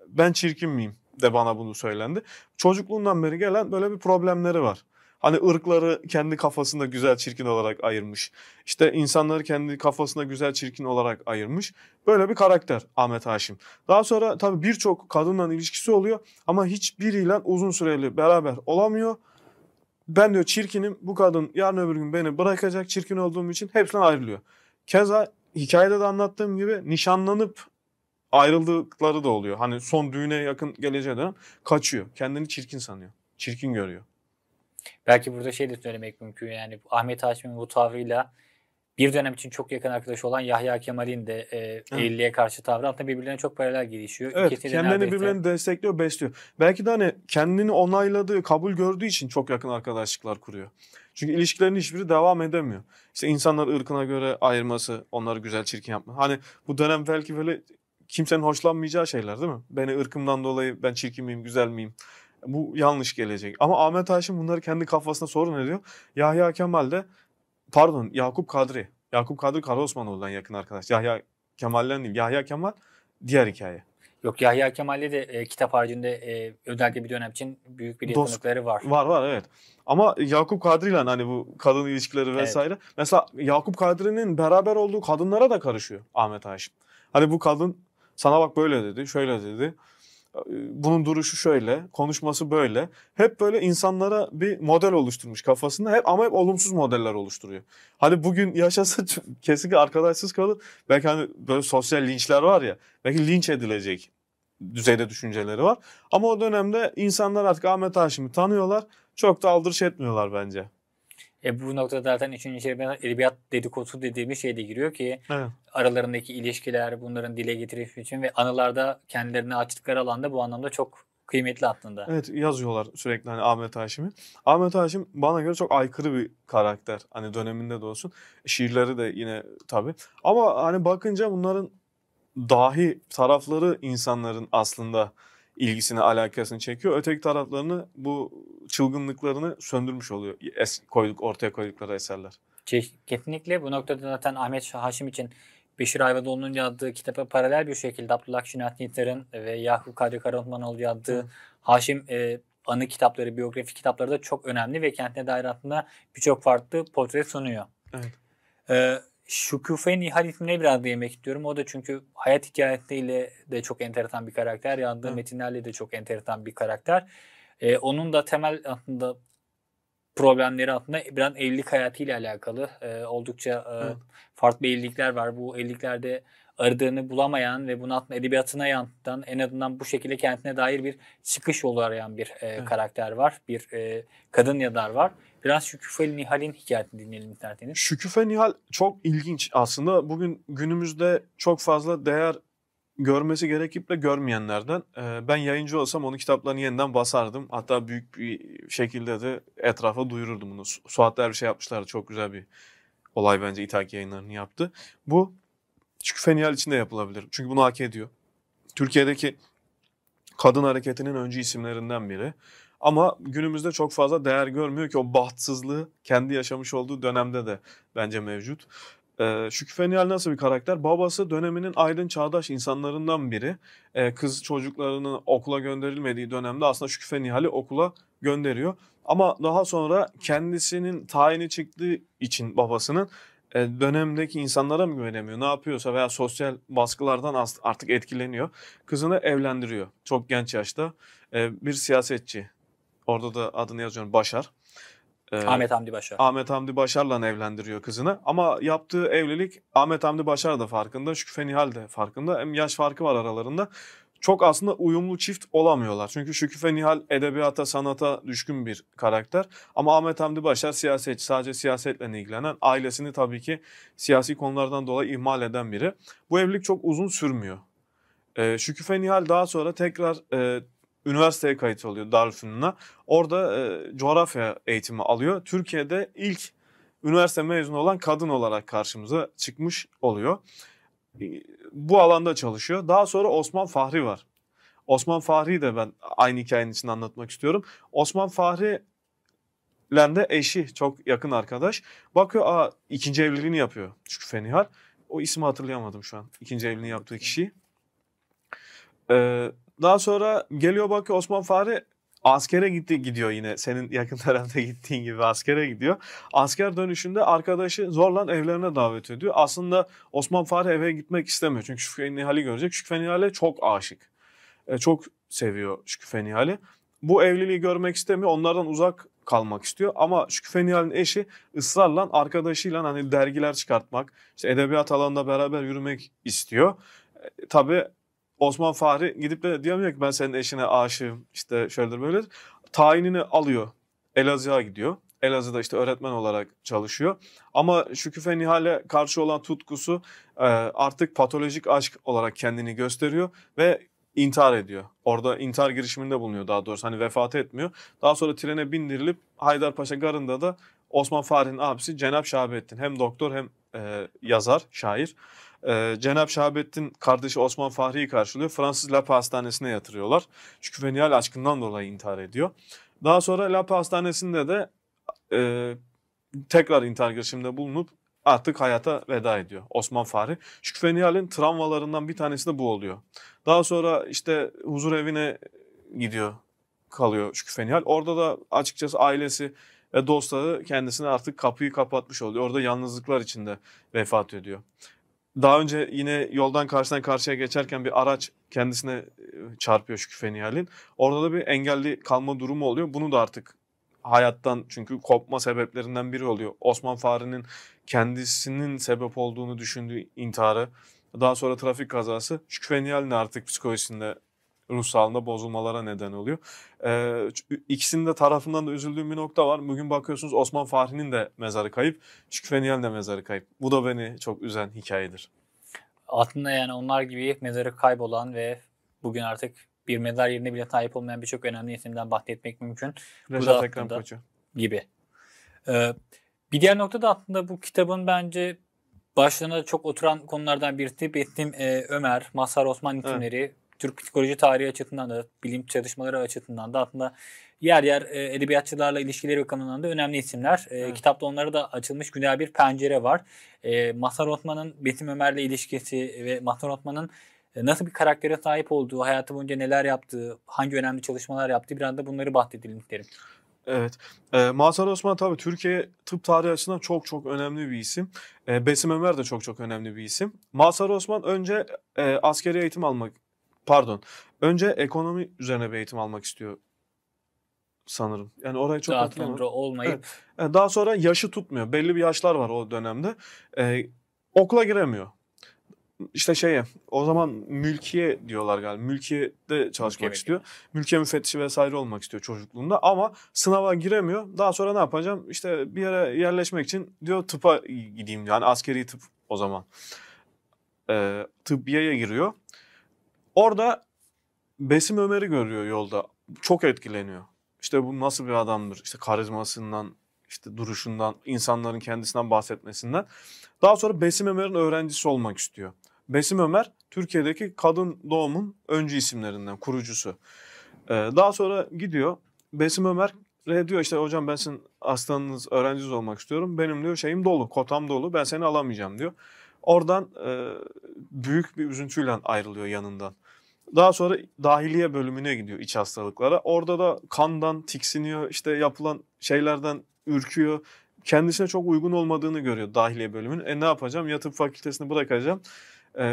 ben çirkin miyim de bana bunu söylendi. Çocukluğundan beri gelen böyle bir problemleri var. Hani ırkları kendi kafasında güzel çirkin olarak ayırmış. İşte insanları kendi kafasında güzel çirkin olarak ayırmış. Böyle bir karakter Ahmet Haşim. Daha sonra tabii birçok kadınla ilişkisi oluyor ama hiçbiriyle uzun süreli beraber olamıyor. Ben diyor çirkinim bu kadın yarın öbür gün beni bırakacak çirkin olduğum için hepsinden ayrılıyor. Keza hikayede de anlattığım gibi nişanlanıp ayrıldıkları da oluyor. Hani son düğüne yakın geleceği dönem kaçıyor. Kendini çirkin sanıyor. Çirkin görüyor. Belki burada şey de söylemek mümkün yani Ahmet Haşim'in bu tavrıyla bir dönem için çok yakın arkadaş olan Yahya Kemal'in de e, Eylül'e karşı tavrı aslında birbirlerine çok paralel gelişiyor. Evet İkisi kendilerini neredeyse... birbirlerini destekliyor, besliyor. Belki de hani kendini onayladığı, kabul gördüğü için çok yakın arkadaşlıklar kuruyor. Çünkü ilişkilerin hiçbiri devam edemiyor. İşte insanlar ırkına göre ayırması, onları güzel çirkin yapma. Hani bu dönem belki böyle kimsenin hoşlanmayacağı şeyler değil mi? Beni ırkımdan dolayı ben çirkin miyim, güzel miyim? Bu yanlış gelecek. Ama Ahmet Haşim bunları kendi kafasına sorun ediyor. Yahya Kemal de pardon Yakup Kadri. Yakup Kadri Karaosmanoğlu'dan yakın arkadaş. Yahya Kemal'den değil. Yahya Kemal diğer hikaye. Yok Yahya Kemal'de de e, kitap haricinde e, özellikle bir dönem için büyük bir yakınlıkları var. Var var evet. Ama Yakup Kadri ile hani bu kadın ilişkileri vesaire. Evet. Mesela Yakup Kadri'nin beraber olduğu kadınlara da karışıyor Ahmet Haşim. Hani bu kadın sana bak böyle dedi, şöyle dedi bunun duruşu şöyle, konuşması böyle. Hep böyle insanlara bir model oluşturmuş kafasında hep ama hep olumsuz modeller oluşturuyor. Hani bugün yaşasa kesinlikle arkadaşsız kalır. Belki hani böyle sosyal linçler var ya, belki linç edilecek düzeyde düşünceleri var. Ama o dönemde insanlar artık Ahmet Haşim'i tanıyorlar. Çok da aldırış etmiyorlar bence. E bu noktada zaten için şey, içeri edebiyat dedikodusu dediğimiz şey de giriyor ki evet. aralarındaki ilişkiler bunların dile getirilmesi için ve anılarda kendilerini açtıkları alanda bu anlamda çok kıymetli aslında. Evet yazıyorlar sürekli hani Ahmet Haşim'i. Ahmet Haşim bana göre çok aykırı bir karakter. Hani döneminde de olsun. Şiirleri de yine tabii. Ama hani bakınca bunların dahi tarafları insanların aslında ilgisini, alakasını çekiyor. Öteki taraflarını bu çılgınlıklarını söndürmüş oluyor. Es, koyduk ortaya koydukları eserler. Kesinlikle bu noktada zaten Ahmet Haşim için Beşir Ayvadoğlu'nun yazdığı kitaba paralel bir şekilde Abdullah Şinatniter'in ve Yahu Kadri Karaoğlanoğlu yazdığı Haşim e, anı kitapları, biyografi kitapları da çok önemli ve kentine dair aslında birçok farklı portre sunuyor. Evet. Ee, Şukufe Nihal ismine biraz değinmek istiyorum. O da çünkü hayat hikayesiyle de çok enteresan bir karakter. Yandığı Hı. metinlerle de çok enteresan bir karakter. Ee, onun da temel aslında problemleri aslında biraz evlilik hayatıyla alakalı. Ee, oldukça e, farklı evlilikler var. Bu evliliklerde aradığını bulamayan ve bunu aslında edebiyatına yansıtan en azından bu şekilde kendine dair bir çıkış yolu arayan bir e, karakter var. Bir e, kadın yazar var. Biraz Şüküfe Nihal'in hikayesini dinleyelim isterseniz. Şüküfe Nihal çok ilginç aslında. Bugün günümüzde çok fazla değer görmesi gerekip de görmeyenlerden. E, ben yayıncı olsam onun kitaplarını yeniden basardım. Hatta büyük bir şekilde de etrafa duyururdum bunu. Suat bir şey yapmışlardı. Çok güzel bir olay bence İthak yayınlarını yaptı. Bu Şüküfe Nihal için de yapılabilir. Çünkü bunu hak ediyor. Türkiye'deki kadın hareketinin öncü isimlerinden biri. Ama günümüzde çok fazla değer görmüyor ki o bahtsızlığı kendi yaşamış olduğu dönemde de bence mevcut. Ee, Şükrü Fenyal nasıl bir karakter? Babası döneminin aydın çağdaş insanlarından biri. Ee, kız çocuklarının okula gönderilmediği dönemde aslında Şükrü Fenyal'i okula gönderiyor. Ama daha sonra kendisinin tayini çıktığı için babasının e, dönemdeki insanlara mı güvenemiyor? Ne yapıyorsa veya sosyal baskılardan artık etkileniyor. Kızını evlendiriyor çok genç yaşta e, bir siyasetçi Orada da adını yazıyorum Başar. Ee, Ahmet Hamdi Başar. Ahmet Hamdi Başar'la evlendiriyor kızını. Ama yaptığı evlilik Ahmet Hamdi Başar da farkında, Şükrü Fenihal de farkında. Hem yaş farkı var aralarında. Çok aslında uyumlu çift olamıyorlar. Çünkü Şükrü Fenihal edebiyata, sanata düşkün bir karakter. Ama Ahmet Hamdi Başar siyasetçi, sadece siyasetle ilgilenen, ailesini tabii ki siyasi konulardan dolayı ihmal eden biri. Bu evlilik çok uzun sürmüyor. Ee, Şükrü Fenihal daha sonra tekrar e, üniversiteye kayıt oluyor Darülfünun'a. Orada e, coğrafya eğitimi alıyor. Türkiye'de ilk üniversite mezunu olan kadın olarak karşımıza çıkmış oluyor. E, bu alanda çalışıyor. Daha sonra Osman Fahri var. Osman Fahri'yi de ben aynı hikayenin için anlatmak istiyorum. Osman Fahri lende eşi çok yakın arkadaş. Bakıyor aa ikinci evliliğini yapıyor çünkü Fenihar. O ismi hatırlayamadım şu an. ikinci evliliğini yaptığı kişiyi. Ee, daha sonra geliyor bakıyor Osman Fahri askere gitti gidiyor yine senin yakın tarafta gittiğin gibi askere gidiyor. Asker dönüşünde arkadaşı zorla evlerine davet ediyor. Aslında Osman Fahri eve gitmek istemiyor çünkü Şükran Nihal'i görecek. Şükran Nihal'e çok aşık. E, çok seviyor Şükran Nihal'i. Bu evliliği görmek istemiyor. Onlardan uzak kalmak istiyor. Ama Şükrü Nihal'in eşi ısrarla arkadaşıyla hani dergiler çıkartmak, işte edebiyat alanında beraber yürümek istiyor. E, tabii Osman Fahri gidip de diyemiyor ki ben senin eşine aşığım işte şöyledir böyle. Tayinini alıyor. Elazığ'a gidiyor. Elazığ'da işte öğretmen olarak çalışıyor. Ama Şüküfe Nihal'e karşı olan tutkusu e, artık patolojik aşk olarak kendini gösteriyor ve intihar ediyor. Orada intihar girişiminde bulunuyor daha doğrusu hani vefat etmiyor. Daha sonra trene bindirilip Haydarpaşa Garı'nda da Osman Fahri'nin abisi Cenap Şahabettin hem doktor hem e, yazar, şair. Ee, Cenab-ı Şahabettin kardeşi Osman Fahri'yi karşılıyor. Fransız Lapa Hastanesi'ne yatırıyorlar. Çünkü fenial aşkından dolayı intihar ediyor. Daha sonra Lapa Hastanesi'nde de e, tekrar intihar girişiminde bulunup artık hayata veda ediyor Osman Fahri. Şükrü Fenihal'in travmalarından bir tanesi de bu oluyor. Daha sonra işte huzur evine gidiyor kalıyor Şükrü Fenihal. Orada da açıkçası ailesi ve dostları kendisine artık kapıyı kapatmış oluyor. Orada yalnızlıklar içinde vefat ediyor. Daha önce yine yoldan karşıdan karşıya geçerken bir araç kendisine e, çarpıyor Şükrü küfeniyalin. Orada da bir engelli kalma durumu oluyor. Bunu da artık hayattan çünkü kopma sebeplerinden biri oluyor. Osman Fahri'nin kendisinin sebep olduğunu düşündüğü intiharı, daha sonra trafik kazası Şükrü artık psikolojisinde ruh sağlığında bozulmalara neden oluyor. Ee, ikisinin de tarafından da üzüldüğüm bir nokta var. Bugün bakıyorsunuz Osman Fahri'nin de mezarı kayıp, Şükrüveniyel'in de mezarı kayıp. Bu da beni çok üzen hikayedir. Aslında yani onlar gibi mezarı kaybolan ve bugün artık bir mezar yerine bile sahip olmayan birçok önemli isimden bahsetmek mümkün. Reşat Ekrem Koçu. Gibi. Ee, bir diğer nokta da aslında bu kitabın bence başlarına çok oturan konulardan birisi Betim e, Ömer, Masar Osman isimleri. Evet. Türk psikoloji tarihi açısından da bilim çalışmaları açısından da aslında yer yer e, edebiyatçılarla ilişkileri bakımından da önemli isimler. E, evet. Kitapta onlara da açılmış güzel bir pencere var. E, Mazhar Osman'ın Betim Ömer'le ilişkisi ve Mazhar Osman'ın e, nasıl bir karaktere sahip olduğu, hayatı boyunca neler yaptığı, hangi önemli çalışmalar yaptığı bir anda bunları bahsedelim isterim. Evet. E, Mazhar Osman tabii Türkiye tıp tarihi açısından çok çok önemli bir isim. E, Besim Ömer de çok çok önemli bir isim. Mazhar Osman önce e, askeri eğitim almak pardon. Önce ekonomi üzerine bir eğitim almak istiyor sanırım. Yani orayı çok hatırlamıyorum. olmayıp. Evet. Yani daha sonra yaşı tutmuyor. Belli bir yaşlar var o dönemde. Ee, okula giremiyor. İşte şeye o zaman mülkiye diyorlar galiba. Mülkiyede çalışmak mülkiye istiyor. Mülkiye müfettişi vesaire olmak istiyor çocukluğunda ama sınava giremiyor. Daha sonra ne yapacağım? İşte bir yere yerleşmek için diyor tıpa gideyim diyor. yani askeri tıp o zaman. Ee, tıbbiyeye giriyor. Orada Besim Ömer'i görüyor yolda. Çok etkileniyor. İşte bu nasıl bir adamdır? İşte karizmasından, işte duruşundan, insanların kendisinden bahsetmesinden. Daha sonra Besim Ömer'in öğrencisi olmak istiyor. Besim Ömer Türkiye'deki kadın doğumun öncü isimlerinden, kurucusu. Ee, daha sonra gidiyor. Besim Ömer Re diyor işte hocam ben sizin aslanınız, öğrenciniz olmak istiyorum. Benim diyor şeyim dolu, kotam dolu. Ben seni alamayacağım diyor. Oradan e, büyük bir üzüntüyle ayrılıyor yanından. Daha sonra dahiliye bölümüne gidiyor iç hastalıklara. Orada da kandan tiksiniyor, işte yapılan şeylerden ürküyor. Kendisine çok uygun olmadığını görüyor dahiliye bölümünün. E ne yapacağım? Ya fakültesini bırakacağım e,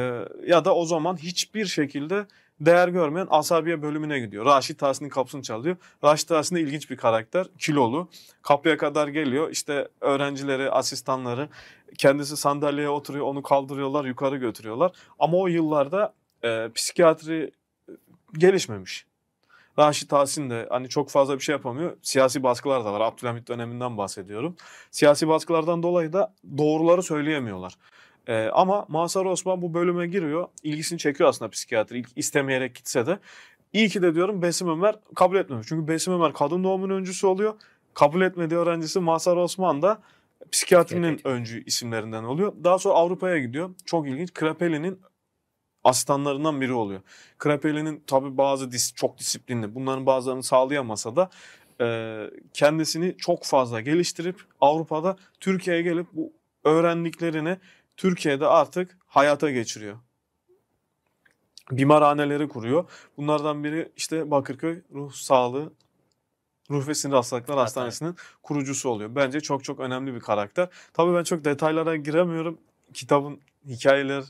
ya da o zaman hiçbir şekilde değer görmeyen asabiye bölümüne gidiyor. Raşit Tahsin'in kapısını çalıyor. Raşit Tahsin de ilginç bir karakter. Kilolu. Kapıya kadar geliyor. İşte öğrencileri, asistanları kendisi sandalyeye oturuyor. Onu kaldırıyorlar, yukarı götürüyorlar. Ama o yıllarda e, psikiyatri e, gelişmemiş. Raşit Tahsin de hani çok fazla bir şey yapamıyor. Siyasi baskılar da var. Abdülhamit döneminden bahsediyorum. Siyasi baskılardan dolayı da doğruları söyleyemiyorlar. Ee, ama Masar Osman bu bölüme giriyor. İlgisini çekiyor aslında psikiyatri. İlk istemeyerek gitse de. İyi ki de diyorum Besim Ömer kabul etmemiş. Çünkü Besim Ömer kadın doğumun öncüsü oluyor. Kabul etmediği öğrencisi Masar Osman da psikiyatrinin evet. öncü isimlerinden oluyor. Daha sonra Avrupa'ya gidiyor. Çok ilginç. Krapeli'nin asistanlarından biri oluyor. Krapeli'nin tabi bazı dis, çok disiplinli bunların bazılarını sağlayamasa da e, kendisini çok fazla geliştirip Avrupa'da Türkiye'ye gelip bu öğrendiklerini Türkiye'de artık hayata geçiriyor. Bimarhaneleri kuruyor. Bunlardan biri işte Bakırköy Ruh Sağlığı Ruh ve Sinir Hastalıklar evet, Hastanesi'nin kurucusu oluyor. Bence çok çok önemli bir karakter. Tabii ben çok detaylara giremiyorum. Kitabın hikayeler,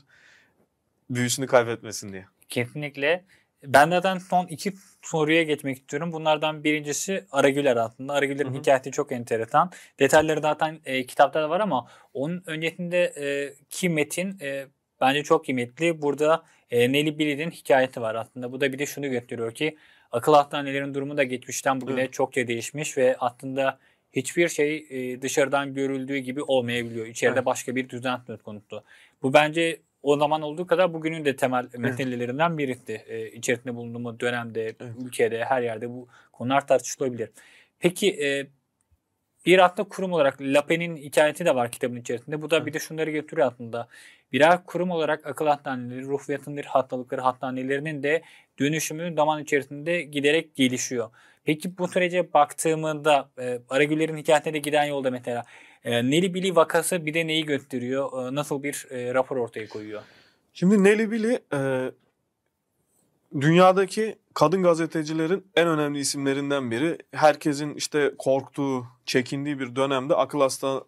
büyüsünü kaybetmesin diye. Kesinlikle. Ben zaten son iki soruya geçmek istiyorum. Bunlardan birincisi Aragüler aslında. Aragüler'in Hı-hı. hikayesi çok enteresan. Detayları zaten e, kitapta da var ama onun öncesinde e, ki metin e, bence çok kıymetli. Burada e, Nelly Bilid'in hikayesi var aslında. Bu da bir de şunu gösteriyor ki akıl hastanelerin durumu da geçmişten bugüne evet. çokça değişmiş ve aslında hiçbir şey e, dışarıdan görüldüğü gibi olmayabiliyor. İçeride evet. başka bir düzen söz konusu. Bu bence o zaman olduğu kadar bugünün de temel meselelerinden birisi. E, içerisinde bulunduğumuz dönemde, evet. ülkede, her yerde bu konular tartışılabilir. Peki e, bir aslında kurum olarak Lapen'in hikayeti de var kitabın içerisinde. Bu da evet. bir de şunları getiriyor aslında. Birer kurum olarak akıl hastaneleri, ruh yatınları, hastalıkları hastanelerinin de dönüşümü zaman içerisinde giderek gelişiyor. Peki bu sürece baktığımda e, Aragüler'in hikayesine de giden yolda mesela e, Neli Bili vakası bir de neyi gösteriyor? E, nasıl bir e, rapor ortaya koyuyor? Şimdi Neli Bili e, dünyadaki kadın gazetecilerin en önemli isimlerinden biri. Herkesin işte korktuğu, çekindiği bir dönemde akıl hasta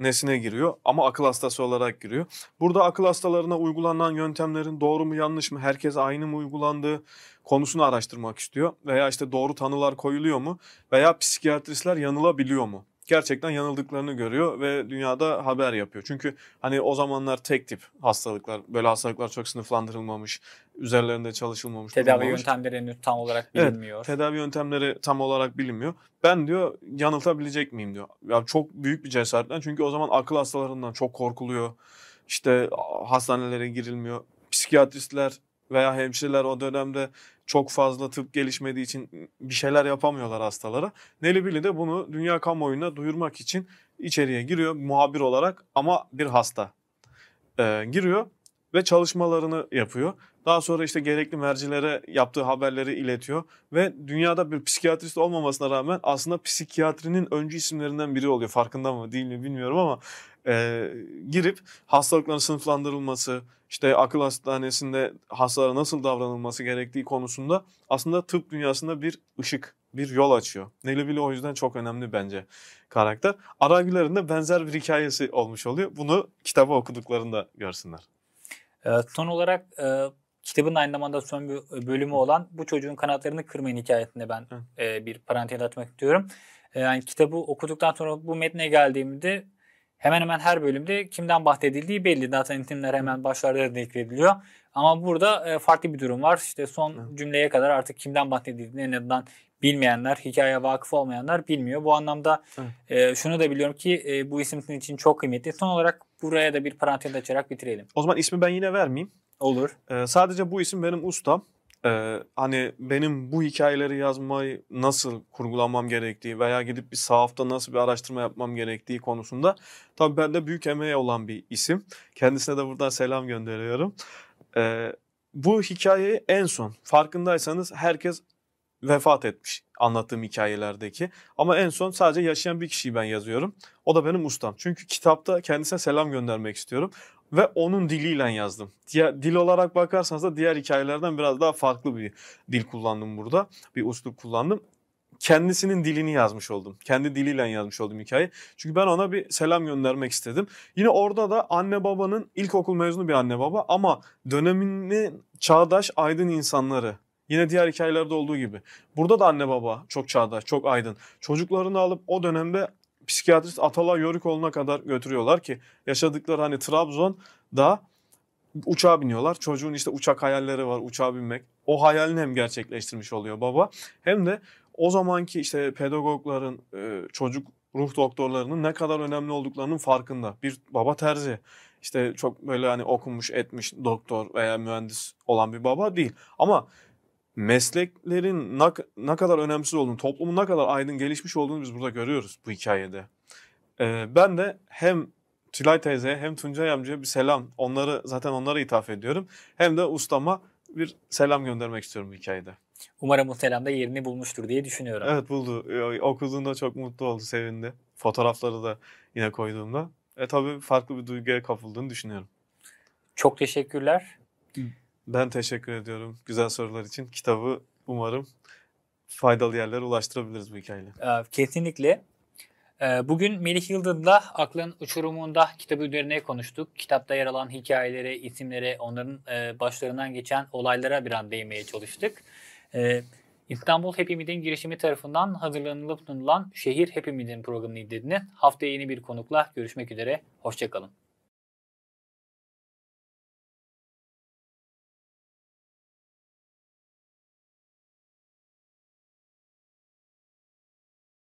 nesine giriyor ama akıl hastası olarak giriyor. Burada akıl hastalarına uygulanan yöntemlerin doğru mu yanlış mı, herkes aynı mı uygulandığı konusunu araştırmak istiyor. Veya işte doğru tanılar koyuluyor mu veya psikiyatristler yanılabiliyor mu? gerçekten yanıldıklarını görüyor ve dünyada haber yapıyor. Çünkü hani o zamanlar tek tip hastalıklar, böyle hastalıklar çok sınıflandırılmamış, üzerlerinde çalışılmamış. Tedavi yöntemleri tam olarak bilinmiyor. Evet, tedavi yöntemleri tam olarak bilinmiyor. Ben diyor yanıltabilecek miyim diyor. Ya çok büyük bir cesaretten çünkü o zaman akıl hastalarından çok korkuluyor. İşte hastanelere girilmiyor. Psikiyatristler veya hemşireler o dönemde çok fazla tıp gelişmediği için bir şeyler yapamıyorlar hastalara. Nelibili de bunu dünya kamuoyuna duyurmak için içeriye giriyor muhabir olarak ama bir hasta e, giriyor ve çalışmalarını yapıyor. Daha sonra işte gerekli mercilere yaptığı haberleri iletiyor ve dünyada bir psikiyatrist olmamasına rağmen aslında psikiyatrinin öncü isimlerinden biri oluyor. Farkında mı değil mi bilmiyorum ama e, girip hastalıkların sınıflandırılması, işte akıl hastanesinde hastalara nasıl davranılması gerektiği konusunda aslında tıp dünyasında bir ışık, bir yol açıyor. Nelibili o yüzden çok önemli bence karakter. Aragüler'in de benzer bir hikayesi olmuş oluyor. Bunu kitabı okuduklarında görsünler. E, son olarak e, kitabın aynı zamanda son bir bölümü olan Bu Çocuğun Kanatlarını Kırmayın hikayesinde ben e, bir parantez atmak istiyorum. E, yani kitabı okuduktan sonra bu metne geldiğimde hemen hemen her bölümde kimden bahsedildiği belli. Zaten isimler hemen başlarda da zikrediliyor. Ama burada e, farklı bir durum var. İşte son Hı. cümleye kadar artık kimden bahsedildiğini en azından bilmeyenler, hikayeye vakıf olmayanlar bilmiyor. Bu anlamda e, şunu da biliyorum ki e, bu isim için çok kıymetli. Son olarak buraya da bir parantez açarak bitirelim. O zaman ismi ben yine vermeyeyim. Olur. Ee, sadece bu isim benim ustam. Ee, hani benim bu hikayeleri yazmayı nasıl kurgulamam gerektiği veya gidip bir sahafta nasıl bir araştırma yapmam gerektiği konusunda tabii de büyük emeği olan bir isim. Kendisine de buradan selam gönderiyorum. Ee, bu hikayeyi en son farkındaysanız herkes vefat etmiş anlattığım hikayelerdeki. Ama en son sadece yaşayan bir kişiyi ben yazıyorum. O da benim ustam. Çünkü kitapta kendisine selam göndermek istiyorum ve onun diliyle yazdım. Diğer, dil olarak bakarsanız da diğer hikayelerden biraz daha farklı bir dil kullandım burada. Bir usluk kullandım. Kendisinin dilini yazmış oldum. Kendi diliyle yazmış oldum hikayeyi. Çünkü ben ona bir selam göndermek istedim. Yine orada da anne babanın ilkokul mezunu bir anne baba ama döneminin çağdaş aydın insanları Yine diğer hikayelerde olduğu gibi. Burada da anne baba çok çağdaş, çok aydın. Çocuklarını alıp o dönemde psikiyatrist Atalay Yörükoğlu'na kadar götürüyorlar ki yaşadıkları hani Trabzon'da uçağa biniyorlar. Çocuğun işte uçak hayalleri var uçağa binmek. O hayalini hem gerçekleştirmiş oluyor baba hem de o zamanki işte pedagogların e, çocuk ruh doktorlarının ne kadar önemli olduklarının farkında. Bir baba terzi işte çok böyle hani okumuş etmiş doktor veya mühendis olan bir baba değil. Ama mesleklerin ne, ne kadar önemsiz olduğunu, toplumun ne kadar aydın gelişmiş olduğunu biz burada görüyoruz bu hikayede. Ee, ben de hem Tülay teyzeye hem Tuncay amcaya bir selam. Onları zaten onlara ithaf ediyorum. Hem de ustama bir selam göndermek istiyorum bu hikayede. Umarım bu selam da yerini bulmuştur diye düşünüyorum. Evet buldu. Okuduğunda çok mutlu oldu, sevindi. Fotoğrafları da yine koyduğumda. E tabii farklı bir duyguya kapıldığını düşünüyorum. Çok teşekkürler. Hı. Ben teşekkür ediyorum güzel sorular için. Kitabı umarım faydalı yerlere ulaştırabiliriz bu hikayeyle. Ee, kesinlikle. Ee, bugün Melih Yıldız'la Aklın Uçurumunda kitabı üzerine konuştuk. Kitapta yer alan hikayelere, isimlere, onların e, başlarından geçen olaylara bir an değinmeye çalıştık. Ee, İstanbul Hepimizin girişimi tarafından hazırlanılıp sunulan Şehir Hepimizin programını izlediniz. Haftaya yeni bir konukla görüşmek üzere. Hoşçakalın.